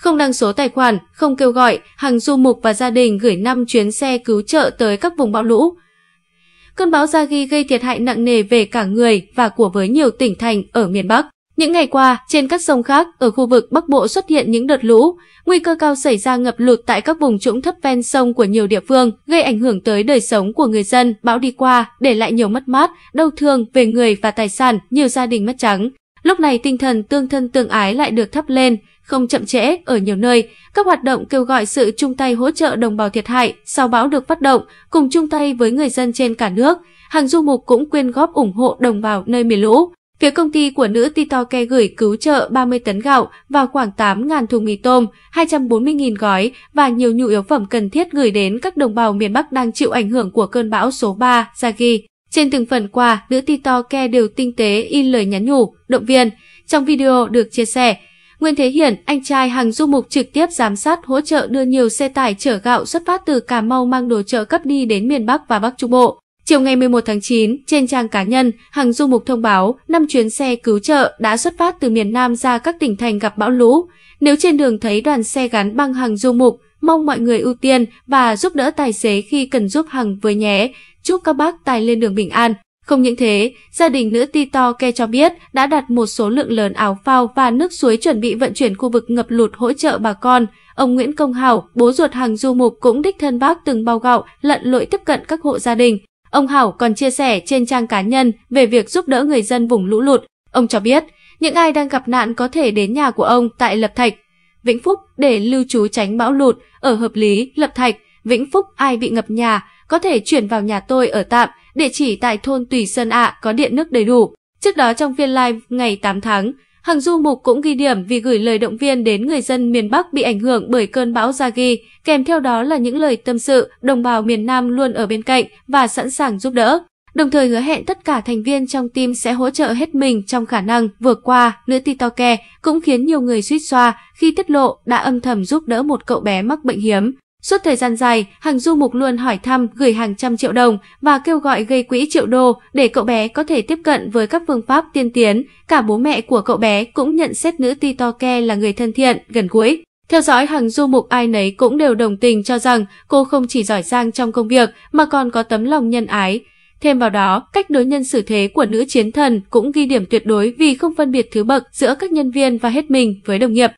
không đăng số tài khoản, không kêu gọi, hàng du mục và gia đình gửi 5 chuyến xe cứu trợ tới các vùng bão lũ. Cơn bão Yagi gây thiệt hại nặng nề về cả người và của với nhiều tỉnh thành ở miền Bắc. Những ngày qua, trên các sông khác ở khu vực Bắc Bộ xuất hiện những đợt lũ, nguy cơ cao xảy ra ngập lụt tại các vùng trũng thấp ven sông của nhiều địa phương, gây ảnh hưởng tới đời sống của người dân. Bão đi qua để lại nhiều mất mát, đau thương về người và tài sản, nhiều gia đình mất trắng. Lúc này tinh thần tương thân tương ái lại được thắp lên, không chậm trễ ở nhiều nơi, các hoạt động kêu gọi sự chung tay hỗ trợ đồng bào thiệt hại sau bão được phát động, cùng chung tay với người dân trên cả nước. Hàng du mục cũng quyên góp ủng hộ đồng bào nơi miền lũ. Phía công ty của nữ Titoke gửi cứu trợ 30 tấn gạo và khoảng 8.000 thùng mì tôm, 240.000 gói và nhiều nhu yếu phẩm cần thiết gửi đến các đồng bào miền Bắc đang chịu ảnh hưởng của cơn bão số 3 Yagi. Trên từng phần quà, nữ TikToker đều tinh tế in lời nhắn nhủ, động viên. Trong video được chia sẻ, Nguyễn Thế Hiển, anh trai hàng du mục trực tiếp giám sát hỗ trợ đưa nhiều xe tải chở gạo xuất phát từ Cà Mau mang đồ trợ cấp đi đến miền Bắc và Bắc Trung Bộ. Chiều ngày 11 tháng 9, trên trang cá nhân, Hằng du mục thông báo 5 chuyến xe cứu trợ đã xuất phát từ miền Nam ra các tỉnh thành gặp bão lũ. Nếu trên đường thấy đoàn xe gắn băng Hằng du mục, Mong mọi người ưu tiên và giúp đỡ tài xế khi cần giúp Hằng với nhé. Chúc các bác tài lên đường bình an. Không những thế, gia đình nữ to Ke cho biết đã đặt một số lượng lớn áo phao và nước suối chuẩn bị vận chuyển khu vực ngập lụt hỗ trợ bà con. Ông Nguyễn Công Hảo, bố ruột hàng du mục cũng đích thân bác từng bao gạo, lận lội tiếp cận các hộ gia đình. Ông Hảo còn chia sẻ trên trang cá nhân về việc giúp đỡ người dân vùng lũ lụt. Ông cho biết, những ai đang gặp nạn có thể đến nhà của ông tại Lập Thạch Vĩnh Phúc để lưu trú tránh bão lụt ở Hợp Lý, Lập Thạch, Vĩnh Phúc ai bị ngập nhà có thể chuyển vào nhà tôi ở tạm, địa chỉ tại thôn Tùy Sơn ạ à, có điện nước đầy đủ. Trước đó trong phiên live ngày 8 tháng, Hằng Du Mục cũng ghi điểm vì gửi lời động viên đến người dân miền Bắc bị ảnh hưởng bởi cơn bão Yagi, kèm theo đó là những lời tâm sự đồng bào miền Nam luôn ở bên cạnh và sẵn sàng giúp đỡ đồng thời hứa hẹn tất cả thành viên trong team sẽ hỗ trợ hết mình trong khả năng. Vừa qua, nữ TikToker cũng khiến nhiều người suýt xoa khi tiết lộ đã âm thầm giúp đỡ một cậu bé mắc bệnh hiếm. Suốt thời gian dài, hàng du mục luôn hỏi thăm, gửi hàng trăm triệu đồng và kêu gọi gây quỹ triệu đô để cậu bé có thể tiếp cận với các phương pháp tiên tiến. Cả bố mẹ của cậu bé cũng nhận xét nữ TikToker là người thân thiện, gần gũi. Theo dõi hàng du mục ai nấy cũng đều đồng tình cho rằng cô không chỉ giỏi giang trong công việc mà còn có tấm lòng nhân ái. Thêm vào đó, cách đối nhân xử thế của nữ chiến thần cũng ghi điểm tuyệt đối vì không phân biệt thứ bậc giữa các nhân viên và hết mình với đồng nghiệp.